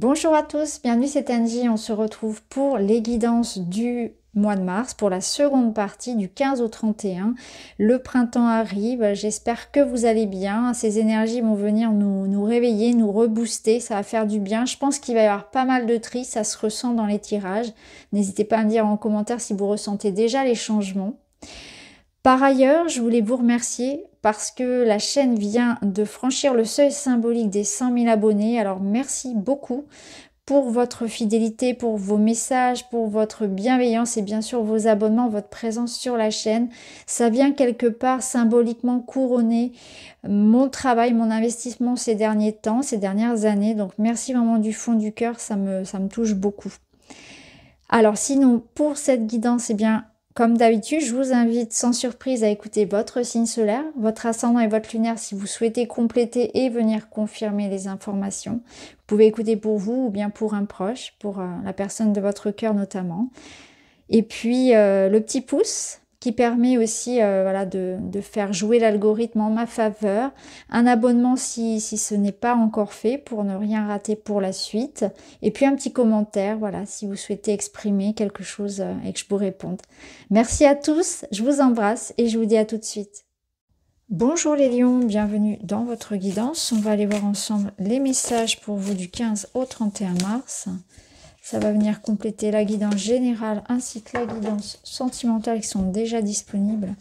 Bonjour à tous, bienvenue c'est Angie, on se retrouve pour les guidances du mois de mars pour la seconde partie du 15 au 31. Le printemps arrive, j'espère que vous allez bien. Ces énergies vont venir nous, nous, réveiller, nous rebooster, ça va faire du bien. Je pense qu'il va y avoir pas mal de tri, ça se ressent dans les tirages. N'hésitez pas à me dire en commentaire si vous ressentez déjà les changements. Par ailleurs, je voulais vous remercier parce que la chaîne vient de franchir le seuil symbolique des 100 000 abonnés. Alors merci beaucoup pour votre fidélité, pour vos messages, pour votre bienveillance et bien sûr vos abonnements, votre présence sur la chaîne. Ça vient quelque part symboliquement couronner mon travail, mon investissement ces derniers temps, ces dernières années. Donc merci vraiment du fond du cœur, ça me, ça me touche beaucoup. Alors sinon, pour cette guidance, eh bien, comme d'habitude, je vous invite sans surprise à écouter votre signe solaire, votre ascendant et votre lunaire si vous souhaitez compléter et venir confirmer les informations. Vous pouvez écouter pour vous ou bien pour un proche, pour euh, la personne de votre cœur notamment. Et puis euh, le petit pouce qui permet aussi euh, voilà, de, de, faire jouer l'algorithme en ma faveur. Un abonnement si, si ce n'est pas encore fait pour ne rien rater pour la suite. Et puis un petit commentaire voilà, si vous souhaitez exprimer quelque chose euh, et que je vous réponde. Merci à tous, je vous embrasse et je vous dis à tout de suite. Bonjour les lions, bienvenue dans votre guidance. On va aller voir ensemble les messages pour vous du 15 au 31 mars. Ça va venir compléter la guidance générale ainsi que la guidance sentimentale qui sont déjà disponibles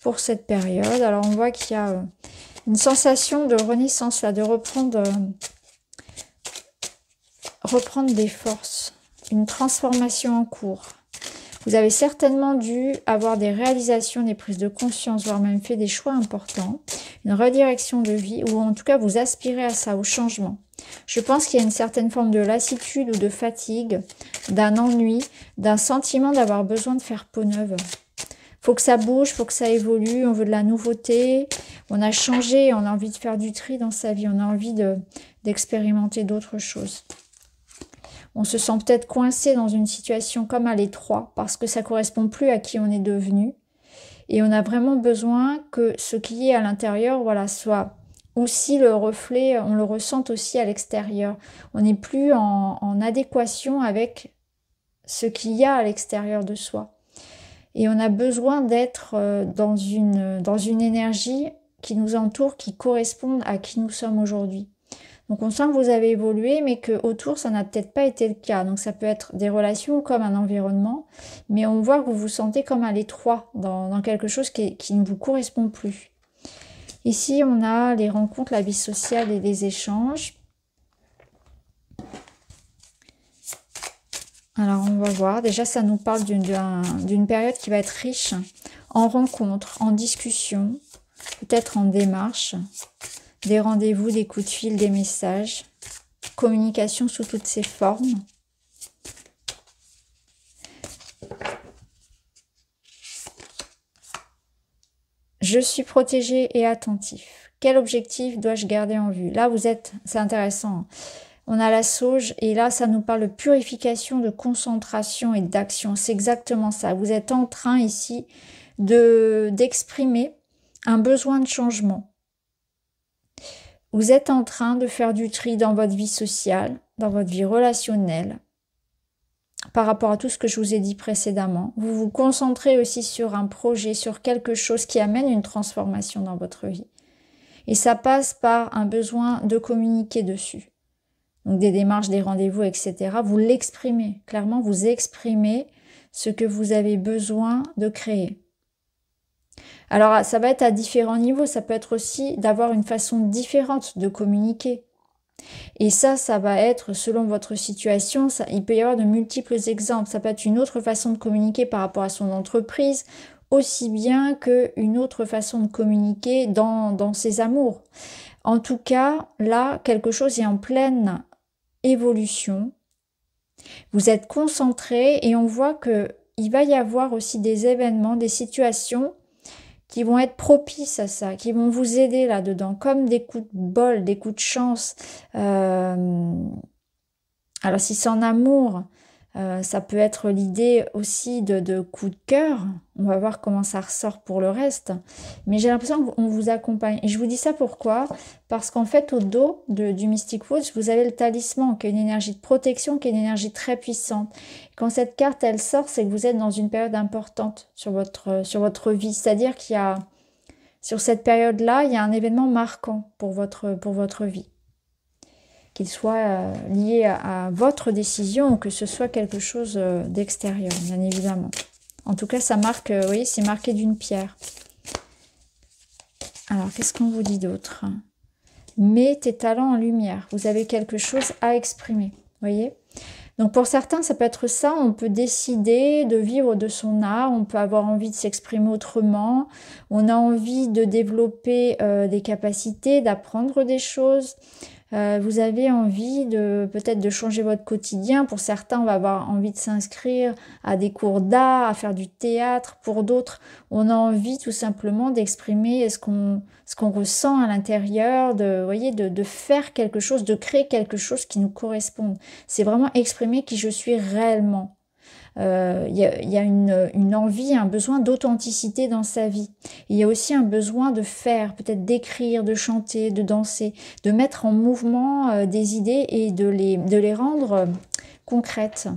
pour cette période. Alors on voit qu'il y a euh, une sensation de renaissance, là, de reprendre, euh, reprendre des forces, une transformation en cours. Vous avez certainement dû avoir des réalisations, des prises de conscience, voire même fait des choix importants, une redirection de vie, ou en tout cas vous aspirez à ça, au changement. Je pense qu'il y a une certaine forme de lassitude ou de fatigue, d'un ennui, d'un sentiment d'avoir besoin de faire peau neuve. Faut que ça bouge, faut que ça évolue, on veut de la nouveauté, on a changé, on a envie de faire du tri dans sa vie, on a envie d'expérimenter d'autres choses. On se sent peut-être coincé dans une situation comme à l'étroit parce que ça correspond plus à qui on est devenu. Et on a vraiment besoin que ce qui est à l'intérieur, voilà, soit aussi le reflet, euh, on le ressent aussi à l'extérieur. On n'est plus en, adéquation avec ce qu'il y a à l'extérieur de soi. Et on a besoin d'être euh, dans une, dans une énergie qui nous entoure, qui corresponde à qui nous sommes aujourd'hui. Donc on sent que vous avez évolué, mais que autour ça n'a peut-être pas été le cas. Donc ça peut être des relations comme un environnement, mais on voit que vous vous sentez comme à l'étroit dans, quelque chose qui ne vous correspond plus. Ici, on a les rencontres, la vie sociale et les échanges. Alors, on va voir. Déjà, ça nous parle d'une période qui va être riche en rencontres, en discussions, peut-être en démarches, des rendez-vous, des coups de fil, des messages, communication sous toutes ses formes. Je suis protégé et attentif. Quel objectif dois-je garder en vue Là, vous êtes, c'est intéressant. Hein. On a la sauge et là, ça nous parle de purification, de concentration et d'action. C'est exactement ça. Vous êtes en train ici de d'exprimer un besoin de changement. Vous êtes en train de faire du tri dans votre vie sociale, dans votre vie relationnelle, par rapport à tout ce que je vous ai dit précédemment. Vous vous concentrez aussi sur un projet, sur quelque chose qui amène une transformation dans votre vie. Et ça passe par un besoin de communiquer dessus. Donc des démarches, des rendez-vous, etc. Vous l'exprimez. Clairement, vous exprimez ce que vous avez besoin de créer. Alors ça va être à différents niveaux. Ça peut être aussi d'avoir une façon différente de communiquer. Et ça, ça va être selon votre situation, ça, il peut y avoir de multiples exemples. Ça peut être une autre façon de communiquer par rapport à son entreprise, aussi bien qu'une autre façon de communiquer dans, ses amours. En tout cas, là, quelque chose est en pleine évolution. Vous êtes concentré et on voit qu'il va y avoir aussi des événements, des situations qui vont être propices à ça, qui vont vous aider là-dedans, comme des coups de bol, des coups de chance. Euh, alors si c'est en amour, euh, ça peut être l'idée aussi de, coup de cœur. On va voir comment ça ressort pour le reste. Mais j'ai l'impression qu'on vous accompagne. Et je vous dis ça pourquoi Parce qu'en fait, au dos du Mystic Woods, vous avez le talisman, qui est une énergie de protection, qui est une énergie très puissante. Quand cette carte, elle sort, c'est que vous êtes dans une période importante sur votre, sur votre vie. C'est-à-dire qu'il y a, sur cette période-là, il y a un événement marquant pour votre, pour votre vie qu'il soit euh, lié à, votre décision ou que ce soit quelque chose euh, d'extérieur, bien évidemment. En tout cas, ça marque, euh, Oui, c'est marqué d'une pierre. Alors, qu'est-ce qu'on vous dit d'autre Mets tes talents en lumière. Vous avez quelque chose à exprimer, voyez donc pour certains, ça peut être ça, on peut décider de vivre de son art, on peut avoir envie de s'exprimer autrement, on a envie de développer des capacités, d'apprendre des choses, euh, vous avez envie de peut-être de changer votre quotidien. Pour certains, on va avoir envie de s'inscrire à des cours d'art, à faire du théâtre. Pour d'autres, on a envie tout simplement d'exprimer ce qu'on ce qu'on ressent à l'intérieur, de voyez, de, de faire quelque chose, de créer quelque chose qui nous corresponde. C'est vraiment exprimer qui je suis réellement. Euh, il y, a, une, envie, un besoin d'authenticité dans sa vie. Il y a aussi un besoin de faire, peut-être d'écrire, de chanter, de danser, de mettre en mouvement euh, des idées et de les, rendre euh, concrètes.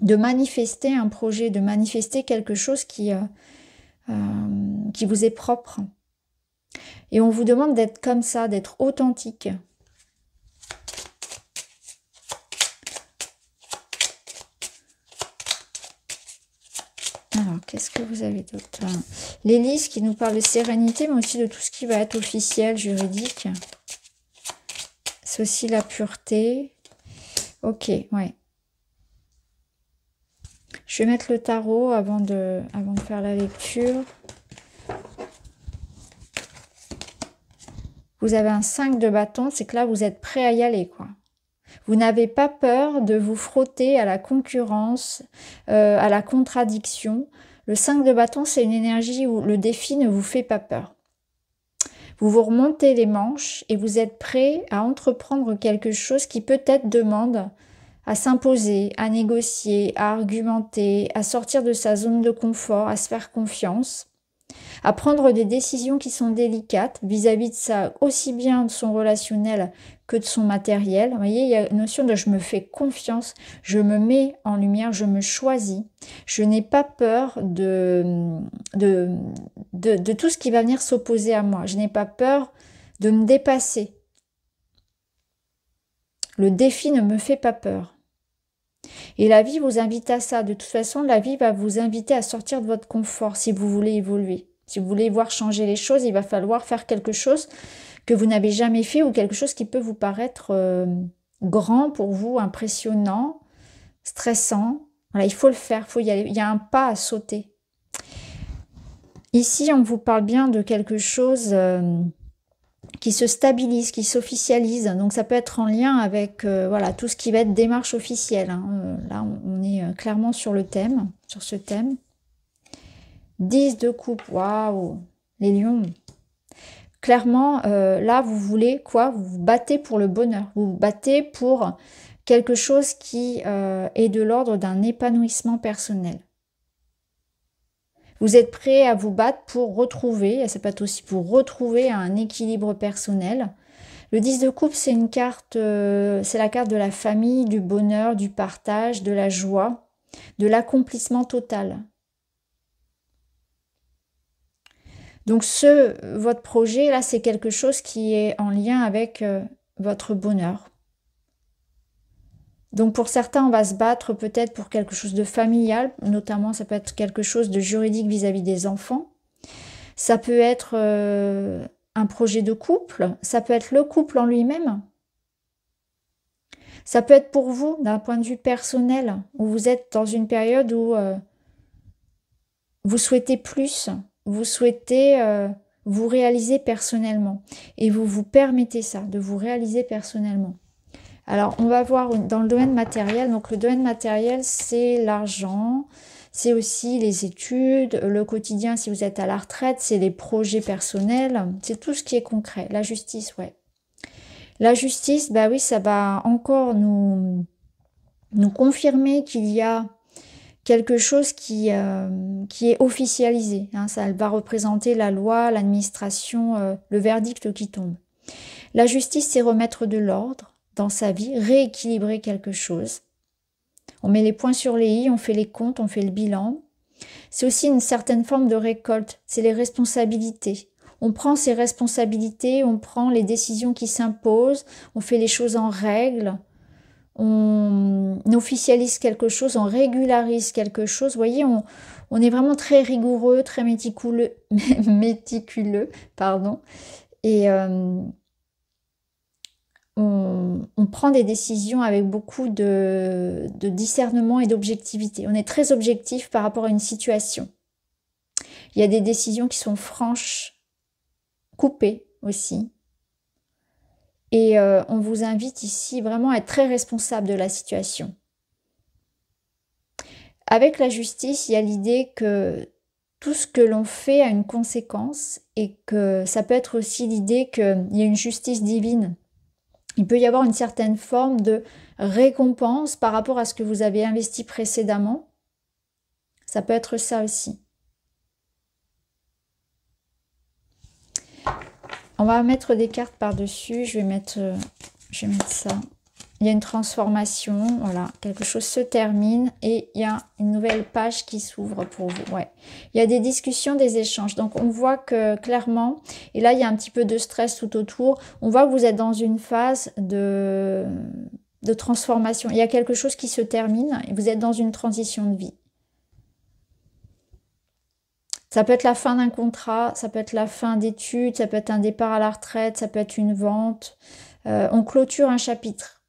De manifester un projet, de manifester quelque chose qui vous est propre. Et on vous demande d'être comme ça, d'être authentique. Qu'est-ce que vous avez d'autre L'hélice qui nous parle de sérénité, mais aussi de tout ce qui va être officiel, juridique. C'est aussi la pureté. Ok, ouais. Je vais mettre le tarot avant de, avant de faire la lecture. Vous avez un 5 de bâton, c'est que là, vous êtes prêt à y aller, quoi. Vous n'avez pas peur de vous frotter à la concurrence, euh, à la contradiction, le 5 de bâton, c'est une énergie où le défi ne vous fait pas peur. Vous vous remontez les manches et vous êtes prêt à entreprendre quelque chose qui peut-être demande à s'imposer, à négocier, à argumenter, à sortir de sa zone de confort, à se faire confiance à prendre des décisions qui sont délicates vis-à-vis de ça, aussi bien de son relationnel que de son matériel. Vous voyez, il y a une notion de je me fais confiance, je me mets en lumière, je me choisis, je n'ai pas peur de, de, de, tout ce qui va venir s'opposer à moi, je n'ai pas peur de me dépasser. Le défi ne me fait pas peur. Et la vie vous invite à ça. De toute façon, la vie va vous inviter à sortir de votre confort si vous voulez évoluer. Si vous voulez voir changer les choses, il va falloir faire quelque chose que vous n'avez jamais fait ou quelque chose qui peut vous paraître euh, grand pour vous, impressionnant, stressant. il faut le faire, faut aller. Il y a un pas à sauter. Ici, on vous parle bien de quelque chose euh, qui se stabilise, qui s'officialise. Donc, ça peut être en lien avec euh, voilà tout ce qui va être démarche officielle. Hein. Là, on est clairement sur le thème, sur ce thème. 10 de coupe, waouh, les lions. Clairement, euh, là, vous voulez quoi Vous vous battez pour le bonheur, vous vous battez pour quelque chose qui euh, est de l'ordre d'un épanouissement personnel. Vous êtes prêt à vous battre pour retrouver, et ça peut être aussi pour retrouver un équilibre personnel. Le 10 de coupe, c'est une carte, euh, c'est la carte de la famille, du bonheur, du partage, de la joie, de l'accomplissement total. Donc ce, votre projet, là, c'est quelque chose qui est en lien avec euh, votre bonheur. Donc pour certains, on va se battre peut-être pour quelque chose de familial, notamment ça peut être quelque chose de juridique vis-à-vis des enfants. Ça peut être euh, un projet de couple, ça peut être le couple en lui-même. Ça peut être pour vous d'un point de vue personnel, où vous êtes dans une période où euh, vous souhaitez plus, vous souhaitez euh, vous réaliser personnellement et vous vous permettez ça, de vous réaliser personnellement. Alors, on va voir dans le domaine matériel. Donc, le domaine matériel, c'est l'argent, c'est aussi les études, le quotidien si vous êtes à la retraite, c'est les projets personnels, c'est tout ce qui est concret. La justice, ouais. La justice, bah oui, ça va encore nous, nous confirmer qu'il y a quelque chose qui, euh, qui est officialisé. Hein, ça va représenter la loi, l'administration, euh, le verdict qui tombe. La justice, c'est remettre de l'ordre dans sa vie, rééquilibrer quelque chose. On met les points sur les i, on fait les comptes, on fait le bilan. C'est aussi une certaine forme de récolte, c'est les responsabilités. On prend ses responsabilités, on prend les décisions qui s'imposent, on fait les choses en règle, on officialise quelque chose, on régularise quelque chose. Vous voyez, on, est vraiment très rigoureux, très méticuleux, méticuleux pardon. Et euh, on, prend des décisions avec beaucoup de, de discernement et d'objectivité. On est très objectif par rapport à une situation. Il y a des décisions qui sont franches, coupées aussi, et euh, on vous invite ici vraiment à être très responsable de la situation. Avec la justice, il y a l'idée que tout ce que l'on fait a une conséquence et que ça peut être aussi l'idée qu'il y a une justice divine. Il peut y avoir une certaine forme de récompense par rapport à ce que vous avez investi précédemment. Ça peut être ça aussi. On va mettre des cartes par-dessus. Je vais mettre, euh, je vais mettre ça. Il y a une transformation, voilà, quelque chose se termine et il y a une nouvelle page qui s'ouvre pour vous. Ouais. Il y a des discussions, des échanges. Donc on voit que clairement, et là il y a un petit peu de stress tout autour, on voit que vous êtes dans une phase de, de transformation. Il y a quelque chose qui se termine et vous êtes dans une transition de vie. Ça peut être la fin d'un contrat, ça peut être la fin d'études, ça peut être un départ à la retraite, ça peut être une vente. Euh, on clôture un chapitre.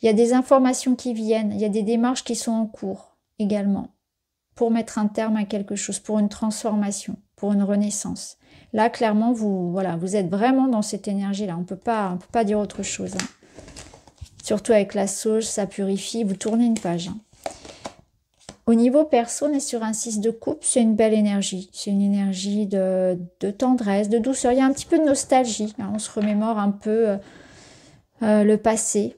Il y a des informations qui viennent, il y a des démarches qui sont en cours également pour mettre un terme à quelque chose, pour une transformation, pour une renaissance. Là, clairement, vous, voilà, vous êtes vraiment dans cette énergie-là. On ne peut pas dire autre chose. Hein. Surtout avec la sauge, ça purifie. Vous tournez une page. Hein. Au niveau perso, on est sur un 6 de coupe, c'est une belle énergie. C'est une énergie de, tendresse, de douceur. Il y a un petit peu de nostalgie. Hein. On se remémore un peu euh, euh, le passé.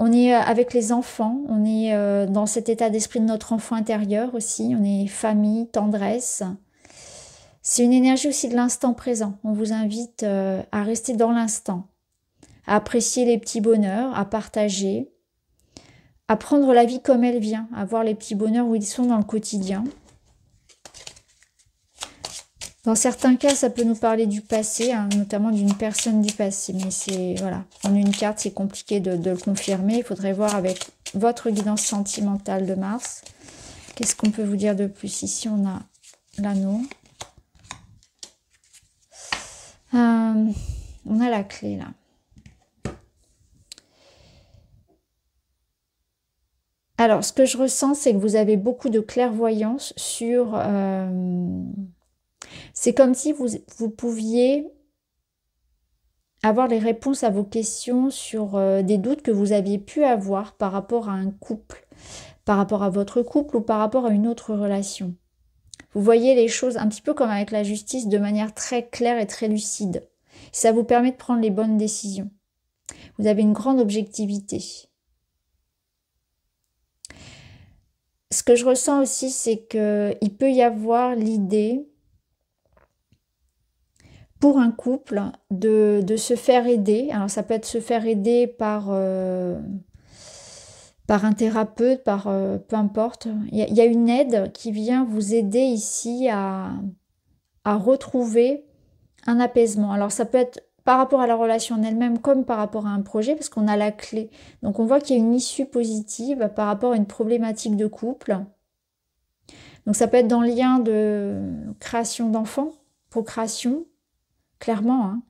On est euh, avec les enfants, on est dans cet état d'esprit de notre enfant intérieur aussi. On est famille, tendresse. C'est une énergie aussi de l'instant présent. On vous invite à rester dans l'instant, à apprécier les petits bonheurs, à partager, à prendre la vie comme elle vient, avoir les petits bonheurs où ils sont dans le quotidien. Dans certains cas, ça peut nous parler du passé, hein, notamment d'une personne du passé. Mais c'est voilà, en une carte, c'est compliqué de, le confirmer. Il faudrait voir avec votre guidance sentimentale de Mars. Qu'est-ce qu'on peut vous dire de plus Ici, on a l'anneau. Euh, on a la clé là. Alors, ce que je ressens, c'est que vous avez beaucoup de clairvoyance sur... Euh, c'est comme si vous, vous, pouviez avoir les réponses à vos questions sur euh, des doutes que vous aviez pu avoir par rapport à un couple, par rapport à votre couple ou par rapport à une autre relation. Vous voyez les choses un petit peu comme avec la justice de manière très claire et très lucide. Ça vous permet de prendre les bonnes décisions. Vous avez une grande objectivité. ce que je ressens aussi, c'est qu'il peut y avoir l'idée pour un couple de, se faire aider. Alors ça peut être se faire aider par, euh, par un thérapeute, par euh, peu importe. Il y, a une aide qui vient vous aider ici à, à retrouver un apaisement. Alors ça peut être par rapport à la relation en elle-même comme par rapport à un projet parce qu'on a la clé. Donc on voit qu'il y a une issue positive par rapport à une problématique de couple. Donc ça peut être dans le lien de création d'enfants, procréation, clairement. Hein.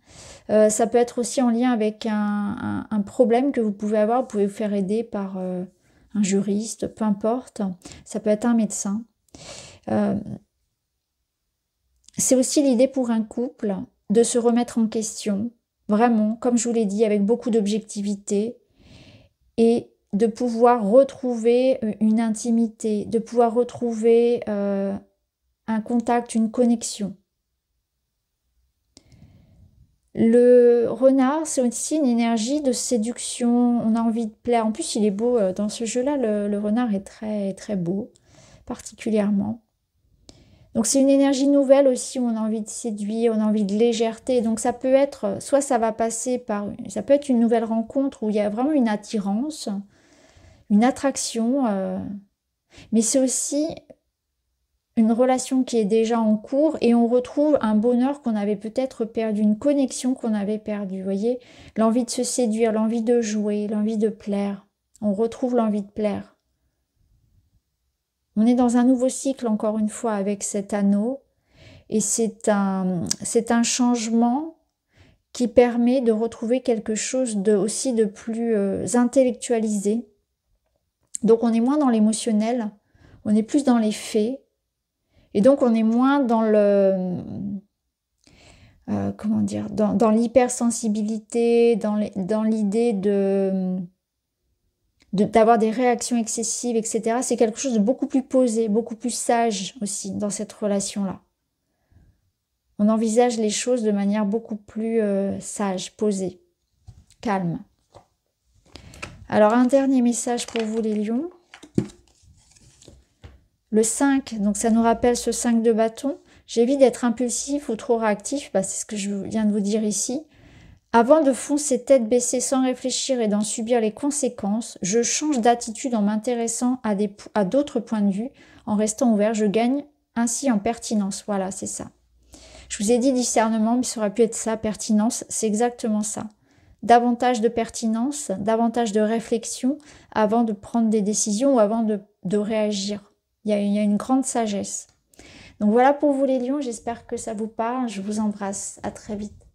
Euh, ça peut être aussi en lien avec un, problème que vous pouvez avoir. Vous pouvez vous faire aider par euh, un juriste, peu importe. Ça peut être un médecin. Euh, c'est aussi l'idée pour un couple de se remettre en question, vraiment, comme je vous l'ai dit, avec beaucoup d'objectivité, et de pouvoir retrouver euh, une intimité, de pouvoir retrouver euh, un contact, une connexion. Le renard, c'est aussi une énergie de séduction, on a envie de plaire. En plus, il est beau euh, dans ce jeu-là, le, le renard est très, très beau, particulièrement. Donc c'est une énergie nouvelle aussi, on a envie de séduire, on a envie de légèreté. Donc ça peut être, soit ça va passer par, ça peut être une nouvelle rencontre où il y a vraiment une attirance, une attraction, euh, mais c'est aussi une relation qui est déjà en cours et on retrouve un bonheur qu'on avait peut-être perdu, une connexion qu'on avait perdue, voyez L'envie de se séduire, l'envie de jouer, l'envie de plaire. On retrouve l'envie de plaire. On est dans un nouveau cycle, encore une fois, avec cet anneau. Et c'est un, c'est un changement qui permet de retrouver quelque chose de, aussi de plus euh, intellectualisé. Donc on est moins dans l'émotionnel, on est plus dans les faits. Et donc on est moins dans le... Euh, comment dire Dans, l'hypersensibilité, dans l'idée de d'avoir des réactions excessives, etc. C'est quelque chose de beaucoup plus posé, beaucoup plus sage aussi dans cette relation-là. On envisage les choses de manière beaucoup plus euh, sage, posée, calme. Alors un dernier message pour vous les lions. Le 5, donc ça nous rappelle ce 5 de bâton. J'évite d'être impulsif ou trop réactif, bah, c'est ce que je viens de vous dire ici. Avant de foncer tête baissée sans réfléchir et d'en subir les conséquences, je change d'attitude en m'intéressant à d'autres points de vue, en restant ouvert, je gagne ainsi en pertinence. Voilà, c'est ça. Je vous ai dit discernement, mais ça aurait pu être ça, pertinence, c'est exactement ça. Davantage de pertinence, davantage de réflexion avant de prendre des décisions ou avant de, réagir. Il y, a, il y a une grande sagesse. Donc voilà pour vous les lions, j'espère que ça vous parle, je vous embrasse, à très vite.